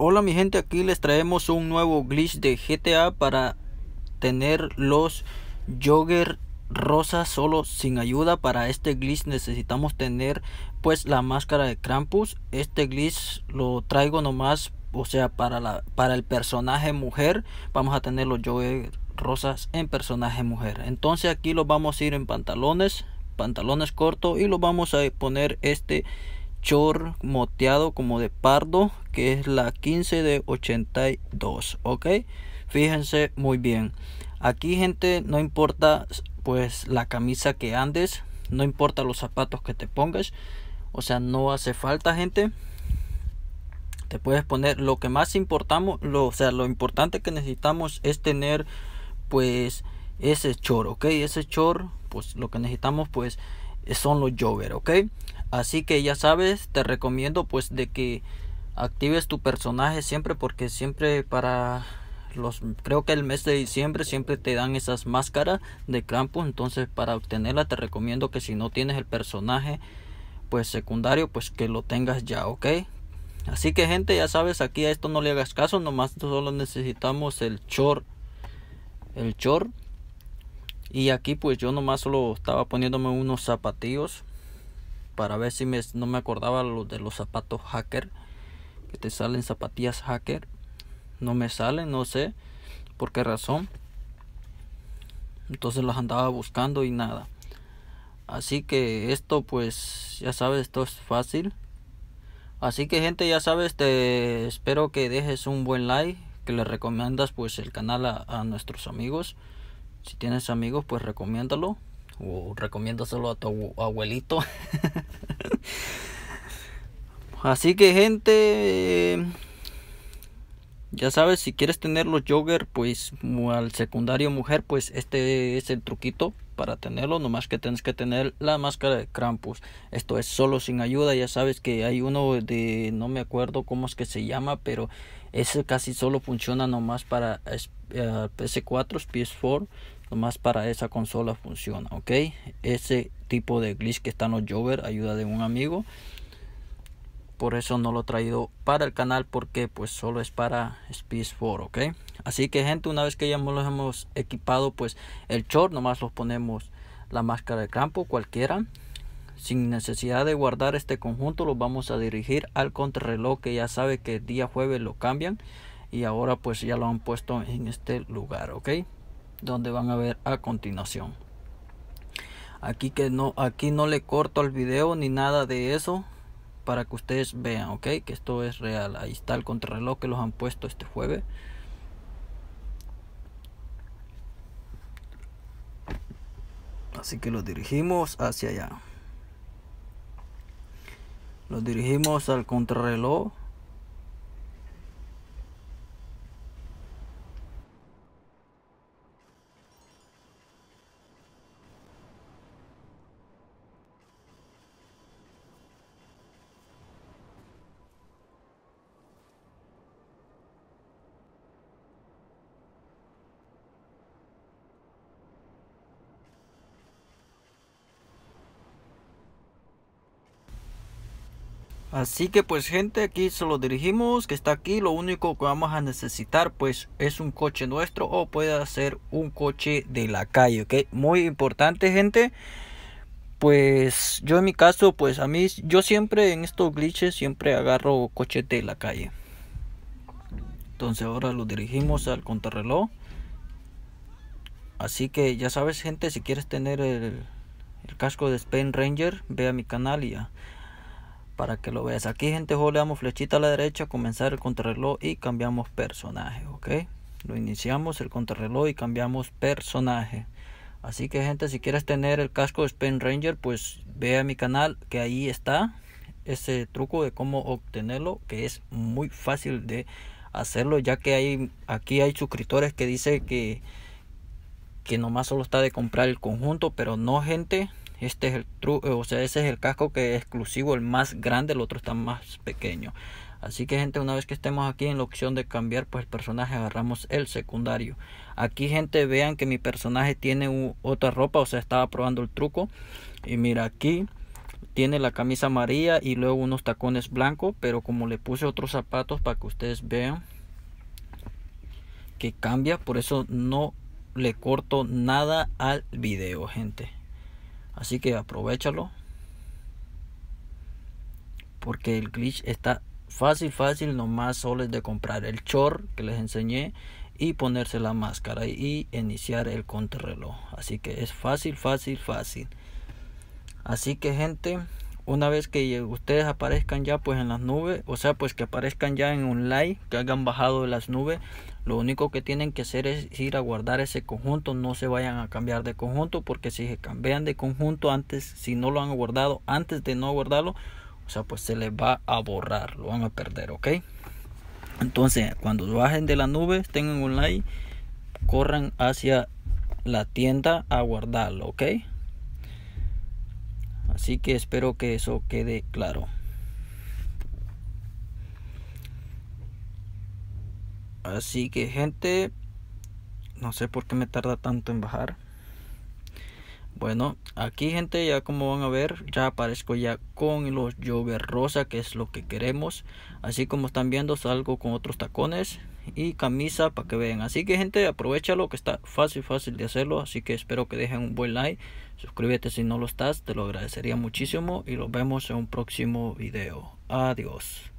Hola mi gente, aquí les traemos un nuevo glitch de GTA para tener los jogger rosas solo sin ayuda. Para este glitch necesitamos tener pues la máscara de Krampus. Este glitch lo traigo nomás, o sea, para, la, para el personaje mujer vamos a tener los jogger rosas en personaje mujer. Entonces aquí lo vamos a ir en pantalones, pantalones cortos y lo vamos a poner este chor moteado como de pardo que es la 15 de 82 ok fíjense muy bien aquí gente no importa pues la camisa que andes no importa los zapatos que te pongas o sea no hace falta gente te puedes poner lo que más importamos lo o sea lo importante que necesitamos es tener pues ese chor, ok ese chor pues lo que necesitamos pues son los jogger ok Así que ya sabes, te recomiendo pues de que actives tu personaje siempre porque siempre para los creo que el mes de diciembre siempre te dan esas máscaras de campus, entonces para obtenerla te recomiendo que si no tienes el personaje pues secundario, pues que lo tengas ya, ¿ok? Así que gente, ya sabes, aquí a esto no le hagas caso, nomás solo necesitamos el chor, el short. Y aquí pues yo nomás solo estaba poniéndome unos zapatillos para ver si no me acordaba lo de los zapatos hacker que te salen zapatillas hacker no me salen no sé por qué razón entonces las andaba buscando y nada así que esto pues ya sabes esto es fácil así que gente ya sabes te espero que dejes un buen like que le recomiendas pues el canal a, a nuestros amigos si tienes amigos pues recomiéndalo o solo a tu abuelito. Así que gente, ya sabes, si quieres tener los jogger, pues al secundario mujer, pues este es el truquito para tenerlo, nomás que tienes que tener la máscara de Krampus. Esto es solo sin ayuda, ya sabes que hay uno de, no me acuerdo cómo es que se llama, pero ese casi solo funciona nomás para PS4, eh, PS4, nomás para esa consola funciona ok ese tipo de glitch que están los Jover ayuda de un amigo por eso no lo he traído para el canal porque pues solo es para Space 4 ok así que gente una vez que ya los hemos equipado pues el short nomás los ponemos la máscara de campo cualquiera sin necesidad de guardar este conjunto lo vamos a dirigir al contrarreloj que ya sabe que día jueves lo cambian y ahora pues ya lo han puesto en este lugar ok donde van a ver a continuación aquí que no aquí no le corto al video ni nada de eso para que ustedes vean ok que esto es real ahí está el contrarreloj que los han puesto este jueves así que los dirigimos hacia allá los dirigimos al contrarreloj Así que pues gente, aquí se lo dirigimos, que está aquí, lo único que vamos a necesitar pues es un coche nuestro o puede ser un coche de la calle, que muy importante gente, pues yo en mi caso pues a mí, yo siempre en estos glitches siempre agarro coche de la calle. Entonces ahora lo dirigimos al contrarreloj. Así que ya sabes gente, si quieres tener el, el casco de Spain Ranger, ve a mi canal y para que lo veas. Aquí, gente, volvemos flechita a la derecha, comenzar el contrarreloj y cambiamos personaje, ¿ok? Lo iniciamos el contrarreloj y cambiamos personaje. Así que, gente, si quieres tener el casco de Spain Ranger, pues ve a mi canal que ahí está ese truco de cómo obtenerlo, que es muy fácil de hacerlo, ya que hay aquí hay suscriptores que dice que que nomás solo está de comprar el conjunto, pero no, gente, este es el eh, o sea, ese es el casco que es exclusivo, el más grande, el otro está más pequeño. Así que gente, una vez que estemos aquí en la opción de cambiar pues el personaje, agarramos el secundario. Aquí gente, vean que mi personaje tiene otra ropa, o sea, estaba probando el truco. Y mira aquí, tiene la camisa amarilla y luego unos tacones blancos, pero como le puse otros zapatos para que ustedes vean que cambia, por eso no le corto nada al video, gente. Así que aprovechalo. Porque el glitch está fácil, fácil. Nomás solo es de comprar el short que les enseñé y ponerse la máscara y iniciar el contrarreloj. Así que es fácil, fácil, fácil. Así que gente, una vez que ustedes aparezcan ya pues en las nubes, o sea pues que aparezcan ya en un online, que hayan bajado de las nubes, lo único que tienen que hacer es ir a guardar ese conjunto, no se vayan a cambiar de conjunto porque si se cambian de conjunto antes, si no lo han guardado antes de no guardarlo, o sea pues se les va a borrar, lo van a perder, ¿ok? Entonces cuando bajen de las nubes, tengan online, corran hacia la tienda a guardarlo, ¿ok? Así que espero que eso quede claro. Así que gente, no sé por qué me tarda tanto en bajar. Bueno, aquí gente, ya como van a ver, ya aparezco ya con los llover Rosa, que es lo que queremos. Así como están viendo, salgo con otros tacones y camisa para que vean. Así que gente, aprovechalo que está fácil, fácil de hacerlo. Así que espero que dejen un buen like. Suscríbete si no lo estás, te lo agradecería muchísimo y nos vemos en un próximo video. Adiós.